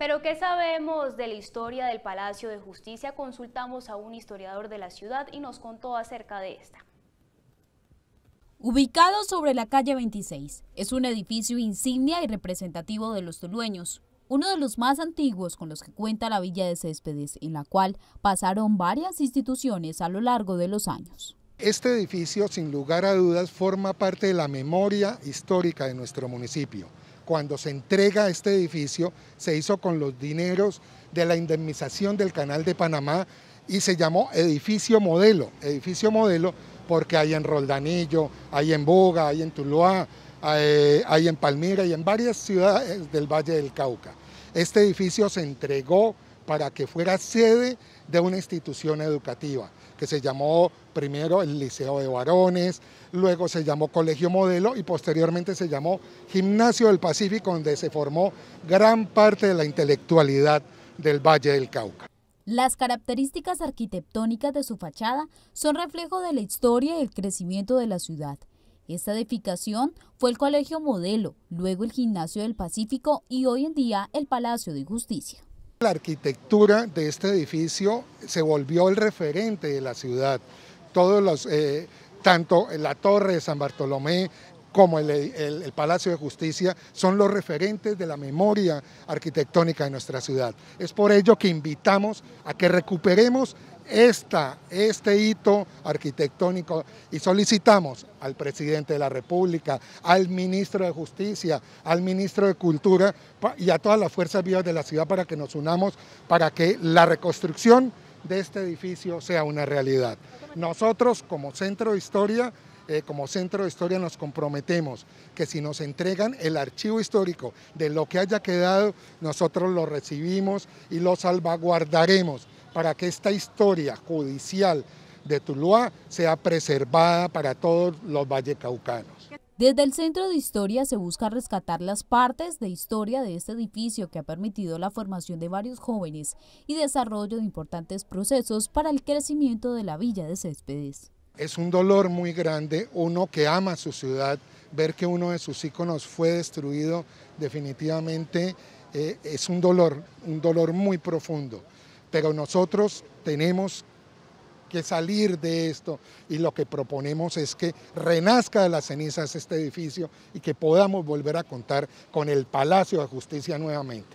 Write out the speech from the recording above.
Pero ¿qué sabemos de la historia del Palacio de Justicia? Consultamos a un historiador de la ciudad y nos contó acerca de esta. Ubicado sobre la calle 26, es un edificio insignia y representativo de los tulueños, uno de los más antiguos con los que cuenta la Villa de Céspedes, en la cual pasaron varias instituciones a lo largo de los años. Este edificio, sin lugar a dudas, forma parte de la memoria histórica de nuestro municipio. Cuando se entrega este edificio, se hizo con los dineros de la indemnización del Canal de Panamá y se llamó Edificio Modelo. Edificio Modelo porque hay en Roldanillo, hay en Boga, hay en Tuluá, hay, hay en Palmira y en varias ciudades del Valle del Cauca. Este edificio se entregó para que fuera sede de una institución educativa, que se llamó primero el Liceo de Varones, luego se llamó Colegio Modelo y posteriormente se llamó Gimnasio del Pacífico, donde se formó gran parte de la intelectualidad del Valle del Cauca. Las características arquitectónicas de su fachada son reflejo de la historia y el crecimiento de la ciudad. Esta edificación fue el Colegio Modelo, luego el Gimnasio del Pacífico y hoy en día el Palacio de Justicia. La arquitectura de este edificio se volvió el referente de la ciudad. Todos los, eh, tanto la torre de San Bartolomé como el, Palacio de Justicia, son los referentes de la memoria arquitectónica de nuestra ciudad. Es por ello que invitamos a que recuperemos esta, este hito arquitectónico y solicitamos al presidente de la República, al ministro de Justicia, al ministro de Cultura y a todas las fuerzas vivas de la ciudad para que nos unamos, para que la reconstrucción de este edificio sea una realidad. Nosotros como Centro de Historia eh, como Centro de Historia nos comprometemos que si nos entregan el archivo histórico de lo que haya quedado, nosotros lo recibimos y lo salvaguardaremos para que esta historia judicial de Tuluá sea preservada para todos los vallecaucanos. Desde el Centro de Historia se busca rescatar las partes de historia de este edificio que ha permitido la formación de varios jóvenes y desarrollo de importantes procesos para el crecimiento de la Villa de Céspedes es un dolor muy grande, uno que ama su ciudad, ver que uno de sus íconos fue destruido definitivamente eh, es un dolor, un dolor muy profundo. Pero nosotros tenemos que salir de esto y lo que proponemos es que renazca de las cenizas este edificio y que podamos volver a contar con el Palacio de Justicia nuevamente.